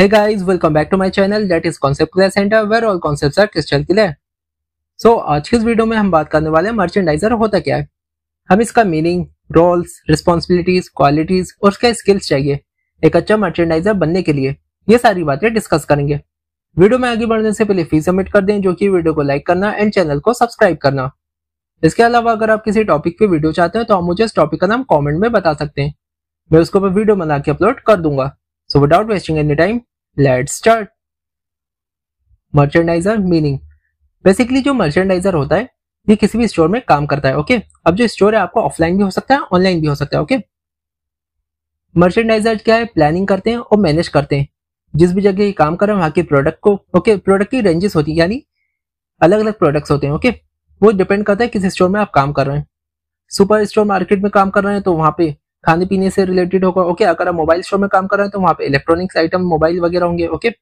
Hey guys, welcome back to my channel that is Concept Class Center where all concepts are crystal clear. So आज के इस video में हम बात करने वाले हैं मर्चेंडाइजर होता क्या है हम इसका मीनिंग रोल्स रिस्पॉन्सिबिलिटीज क्वालिटीज और उसके स्किल्स चाहिए एक अच्छा मर्चेंडाइजर बनने के लिए ये सारी बातें डिस्कस करेंगे वीडियो में आगे बढ़ने से पहले फीस सबमिट कर दें जो कि वीडियो को लाइक करना एंड चैनल को सब्सक्राइब करना इसके अलावा अगर आप किसी टॉपिक पे वीडियो चाहते हैं तो आप मुझे इस टॉपिक का नाम कॉमेंट में बता सकते हैं मैं उसको वीडियो बना के अपलोड कर दूंगा so without wasting any time let's start merchandiser meaning basically जो मर्चेंडाइजर होता है ये किसी भी स्टोर में काम करता है ओके okay? अब जो स्टोर है आपको ऑफलाइन भी हो सकता है ऑनलाइन भी हो सकता है ओके okay? मर्चेंडाइजर क्या है प्लानिंग करते हैं और मैनेज करते हैं जिस भी जगह ये काम कर रहे हैं वहां के प्रोडक्ट को ओके okay? प्रोडक्ट की रेंजेस होती है यानी अलग अलग प्रोडक्ट्स होते हैं ओके वो डिपेंड करता है किस स्टोर में आप काम कर रहे हैं सुपर स्टोर मार्केट में काम कर रहे हैं तो वहां पे खाने पीने से रिलेटेड होगा ओके अगर आप मोबाइल स्टोर में काम कर रहे हैं तो वहाँ पे इलेक्ट्रॉनिक्स आइटम मोबाइल वगैरह होंगे ओके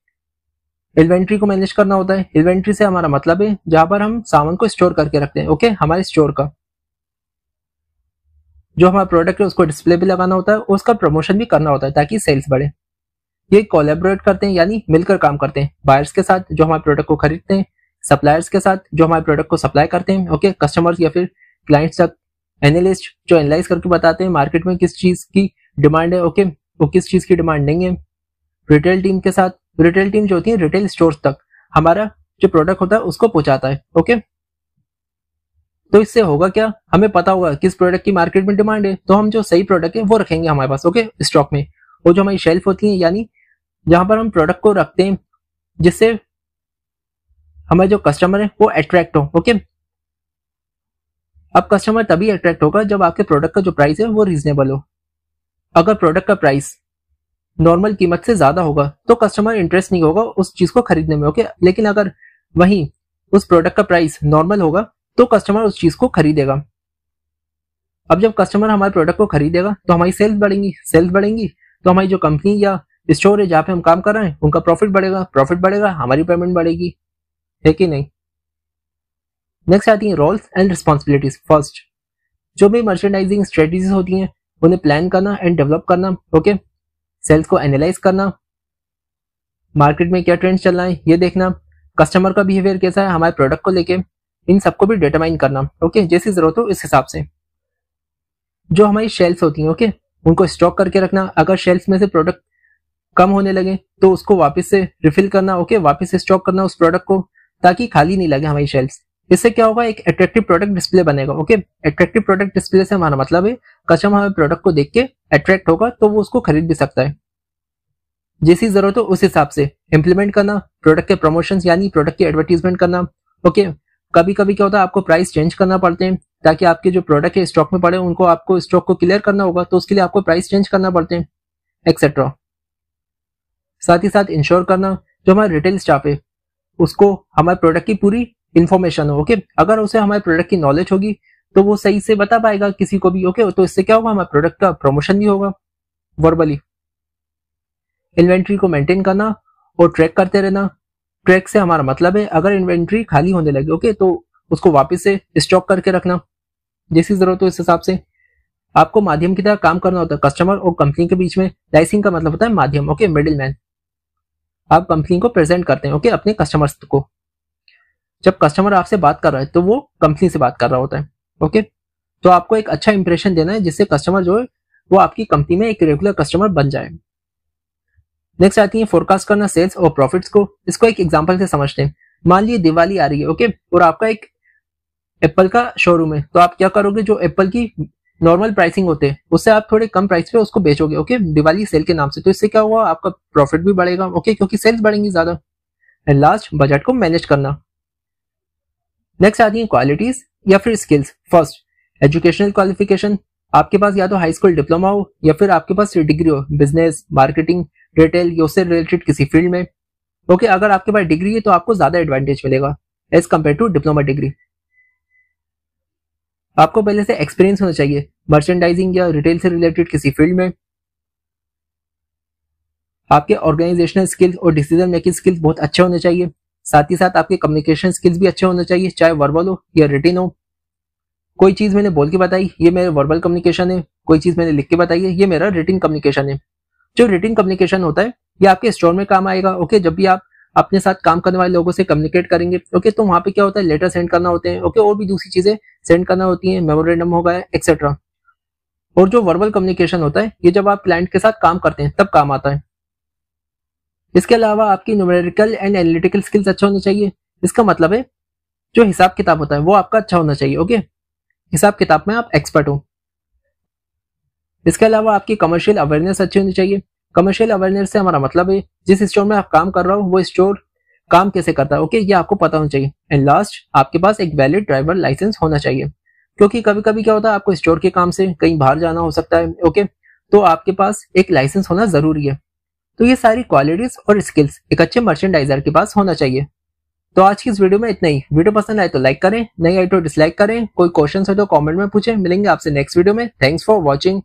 इन्वेंट्री को मैनेज करना होता है इन्वेंट्री से हमारा मतलब है जहां पर हम सामान को स्टोर करके रखते हैं ओके हमारे स्टोर का जो हमारा प्रोडक्ट है उसको डिस्प्ले भी लगाना होता है उसका प्रमोशन भी करना होता है ताकि सेल्स बढ़े ये कोलेबोरेट करते हैं यानी मिलकर काम करते हैं बायर्स के साथ जो हमारे प्रोडक्ट को खरीदते हैं सप्लायर्स के साथ जो हमारे प्रोडक्ट को सप्लाई करते हैं ओके कस्टमर्स या फिर क्लाइंट्स तक एनालिस्ट जो एनालाइज करके बताते हैं मार्केट में किस चीज की डिमांड है ओके वो किस चीज की डिमांड नहीं है रिटेल टीम के साथ रिटेल टीम जो होती है रिटेल स्टोर तक हमारा जो प्रोडक्ट होता है उसको पहुंचाता है ओके तो इससे होगा क्या हमें पता होगा किस प्रोडक्ट की मार्केट में डिमांड है तो हम जो सही प्रोडक्ट है वो रखेंगे हमारे पास ओके स्टॉक में और जो हमारी शेल्फ होती है यानी जहां पर हम प्रोडक्ट को रखते हैं जिससे हमारे जो कस्टमर है वो अट्रैक्ट हो ओके अब कस्टमर तभी अट्रैक्ट होगा जब आपके प्रोडक्ट का जो प्राइस है वो रीजनेबल हो अगर प्रोडक्ट का प्राइस नॉर्मल कीमत से ज्यादा होगा तो कस्टमर इंटरेस्ट नहीं होगा उस चीज को खरीदने में ओके लेकिन अगर वहीं उस प्रोडक्ट का प्राइस नॉर्मल होगा तो कस्टमर उस चीज को खरीदेगा अब जब कस्टमर हमारे प्रोडक्ट को खरीदेगा तो हमारी सेल्स बढ़ेंगी सेल्स बढ़ेंगी तो हमारी जो कंपनी या स्टोर है जहाँ पे हम काम कर रहे हैं उनका प्रॉफिट बढ़ेगा प्रॉफिट बढ़ेगा हमारी पेमेंट बढ़ेगी है कि नहीं नेक्स्ट आती है रोल्स एंड रिस्पॉन्सिबिलिटीज फर्स्ट जो भी मर्चेंडाइजिंग स्ट्रेटजीज होती हैं उन्हें प्लान करना एंड डेवलप करना ओके सेल्स को एनालाइज करना मार्केट में क्या ट्रेंड्स चल रहा है ये देखना कस्टमर का बिहेवियर कैसा है हमारे प्रोडक्ट को लेके इन सबको भी डिटरमाइन करना ओके जैसी जरूरत हो इस हिसाब से जो हमारी शेल्फ होती हैं ओके उनको स्टॉक करके रखना अगर शेल्फ में से प्रोडक्ट कम होने लगे तो उसको वापस से रिफिल करना ओके वापस से स्टॉक करना उस प्रोडक्ट को ताकि खाली नहीं लगे हमारी शेल्फ इससे क्या होगा एक अट्रैक्टिव प्रोडक्ट डिस्प्ले बनेगा ओके अट्रैक्टिव प्रोडक्ट डिस्प्ले से हमारा मतलब है कस्टमर हमारे प्रोडक्ट को देख के अट्रैक्ट होगा तो वो उसको खरीद भी सकता है जैसी जरूरत हो उस हिसाब से इम्प्लीमेंट करना प्रोडक्ट के प्रमोशन यानी प्रोडक्ट की एडवर्टीजमेंट करना ओके कभी कभी क्या होता है आपको प्राइस चेंज करना पड़ते हैं ताकि आपके जो प्रोडक्ट है स्टॉक में पड़े उनको आपको स्टॉक को क्लियर करना होगा तो उसके लिए आपको प्राइस चेंज करना पड़ते हैं एक्सेट्रा साथ ही साथ इंश्योर करना जो हमारा रिटेल स्टाफ है उसको हमारे प्रोडक्ट की पूरी इन्फॉर्मेशन हो ओके अगर उसे हमारे प्रोडक्ट की नॉलेज होगी तो वो सही से बता पाएगा किसी को भी ओके तो इससे क्या होगा हमारे प्रोडक्ट का प्रमोशन भी होगा वर्बली इन्वेंट्री को मेंटेन करना और ट्रैक करते रहना ट्रैक से हमारा मतलब है अगर इन्वेंट्री खाली होने लगे ओके तो उसको वापस से स्टॉक करके रखना जैसी जरूरत हो इस हिसाब से आपको माध्यम की तरह काम करना होता है कस्टमर और कंपनी के बीच में लाइसिंग का मतलब होता है माध्यम ओके मिडिल मैन आप कंपनी को प्रेजेंट करते हैं ओके अपने कस्टमर्स को जब कस्टमर आपसे बात कर रहा है तो वो कंपनी से बात कर रहा होता है ओके तो आपको एक अच्छा इंप्रेशन देना है जिससे कस्टमर जो है वो आपकी कंपनी में एक रेगुलर कस्टमर बन जाए नेक्स्ट आती है फोरकास्ट करना सेल्स और प्रॉफिट्स को इसको एक एग्जाम्पल से समझते हैं मान लीजिए दिवाली आ रही है ओके और आपका एक एप्पल का शोरूम है तो आप क्या करोगे जो एप्पल की नॉर्मल प्राइसिंग होते हैं उससे आप थोड़े कम प्राइस पे उसको बेचोगे ओके दिवाली सेल के नाम से तो इससे क्या हुआ आपका प्रॉफिट भी बढ़ेगा ओके क्योंकि सेल्स बढ़ेंगी ज्यादा एंड लास्ट बजट को मैनेज करना नेक्स्ट आती है क्वालिटीज या फिर स्किल्स फर्स्ट एजुकेशनल क्वालिफिकेशन आपके पास या तो हाई स्कूल डिप्लोमा हो या फिर आपके पास डिग्री हो बिजनेस मार्केटिंग रिटेल या उससे रिलेटेड किसी फील्ड में ओके okay, अगर आपके पास डिग्री है तो आपको ज्यादा एडवांटेज मिलेगा as compared to diploma degree आपको पहले से एक्सपीरियंस होना चाहिए मर्चेंडाइजिंग या रिटेल से रिलेटेड किसी फील्ड में आपके ऑर्गेनाइजेशनल स्किल्स और डिसीजन मेकिंग स्किल्स बहुत अच्छे होने चाहिए साथ ही साथ आपके कम्युनिकेशन स्किल्स भी अच्छे होने चाहिए चाहे वर्बल हो या रिटिन हो कोई चीज मैंने बोल के बताई ये मेरा वर्बल कम्युनिकेशन है कोई चीज मैंने लिख के बताई है ये मेरा रिटिन कम्युनिकेशन है जो रिटिन कम्युनिकेशन होता है ये आपके स्टोर में काम आएगा ओके जब भी आप अपने साथ काम करने वाले लोगों से कम्युनिकेट करेंगे ओके तो वहाँ पे क्या होता है लेटर सेंड करना होते हैं ओके और भी दूसरी चीजें सेंड करना होती है मेमोरेंडम होगा एक्सेट्रा और जो वर्बल कम्युनिकेशन होता है ये जब आप क्लाइंट के साथ काम करते हैं तब काम आता है इसके अलावा आपकी न्यूमेरिकल एंड एनालिटिकल स्किल्स अच्छा होना चाहिए इसका मतलब है जो हिसाब किताब होता है वो आपका अच्छा होना चाहिए ओके हिसाब किताब में आप एक्सपर्ट हो इसके अलावा आपकी कमर्शियल अवेयरनेस अच्छी होनी चाहिए कमर्शियल अवेयरनेस से हमारा मतलब है जिस स्टोर में आप काम कर रहे हो वो स्टोर काम कैसे करता है ओके ये आपको पता होना चाहिए एंड लास्ट आपके पास एक वैलिड ड्राइवर लाइसेंस होना चाहिए क्योंकि कभी कभी क्या होता है आपको स्टोर के काम से कहीं बाहर जाना हो सकता है ओके तो आपके पास एक लाइसेंस होना जरूरी है तो ये सारी क्वालिटीज और स्किल्स एक अच्छे मर्चेंडाइजर के पास होना चाहिए तो आज की इस वीडियो में इतना ही वीडियो पसंद आए तो लाइक करें नहीं आए तो डिसलाइक करें कोई क्वेश्चन हो तो कॉमेंट में पूछे मिलेंगे आपसे नेक्स्ट वीडियो में थैंक्स फॉर वॉचिंग